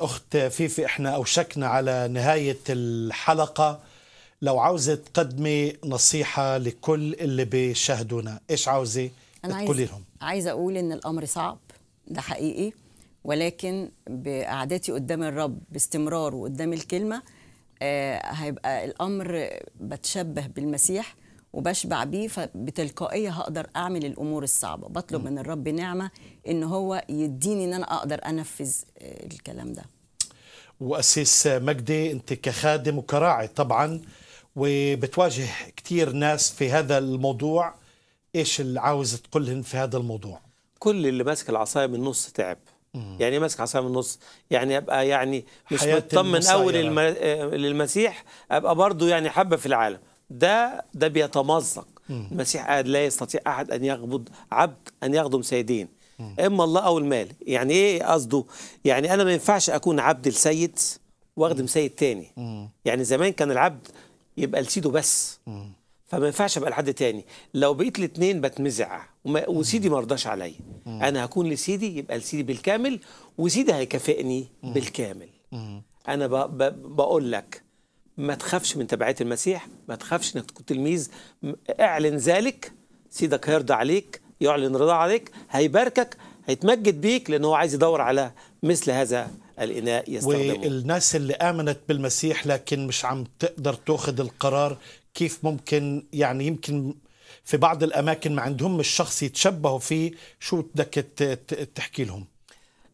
أخت فيفي إحنا أوشكنا على نهاية الحلقة لو عاوزة تقدمي نصيحة لكل اللي بيشاهدونا إيش عاوزة تقولي لهم عايزة أقول إن الأمر صعب ده حقيقي ولكن بقعدتي قدام الرب باستمرار وقدام الكلمة آه هيبقى الأمر بتشبه بالمسيح وبشبع بيه فبتلقائيه هقدر اعمل الامور الصعبه بطلب من الرب نعمه ان هو يديني ان انا اقدر انفذ آه، الكلام ده واسيس مجدي انت كخادم وكراعي طبعا وبتواجه كثير ناس في هذا الموضوع ايش اللي عاوز تقولهم في هذا الموضوع كل اللي ماسك العصايه من النص تعب يعني ماسك عصايه من النص يعني ابقى يعني مش مطمن اول آه، للمسيح ابقى برضه يعني حبه في العالم ده ده بيتمزق المسيح قال لا يستطيع احد ان يغبط عبد ان يخدم سيدين اما الله او المال يعني ايه قصده يعني انا ما ينفعش اكون عبد لسيد واخدم سيد تاني يعني زمان كان العبد يبقى لسيده بس فما ينفعش ابقى لحد تاني لو بقيت الاثنين بتمزع وسيدي ما رضاش عليا انا هكون لسيدي يبقى لسيدي بالكامل وسيدي هيكافئني بالكامل انا بقول لك ما تخافش من تبعية المسيح ما تخافش انك تكون تلميذ اعلن ذلك سيدك هيرضى عليك يعلن رضا عليك هيباركك هيتمجد بيك لأنه هو عايز يدور على مثل هذا الإناء يستخدمه والناس اللي آمنت بالمسيح لكن مش عم تقدر تأخذ القرار كيف ممكن يعني يمكن في بعض الأماكن ما عندهم الشخص يتشبهوا فيه شو بدك تحكي لهم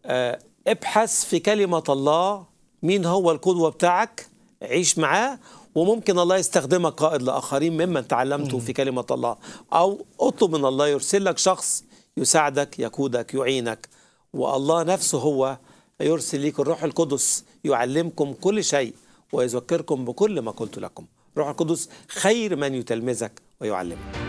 آه، ابحث في كلمة الله مين هو القدوة بتاعك عيش معاه وممكن الله يستخدمك قائد لآخرين مما تعلمته في كلمة الله أو اطلب من الله يرسل لك شخص يساعدك يقودك يعينك والله نفسه هو يرسل ليك الروح القدس يعلمكم كل شيء ويذكركم بكل ما قلت لكم روح القدس خير من يتلمذك ويعلمك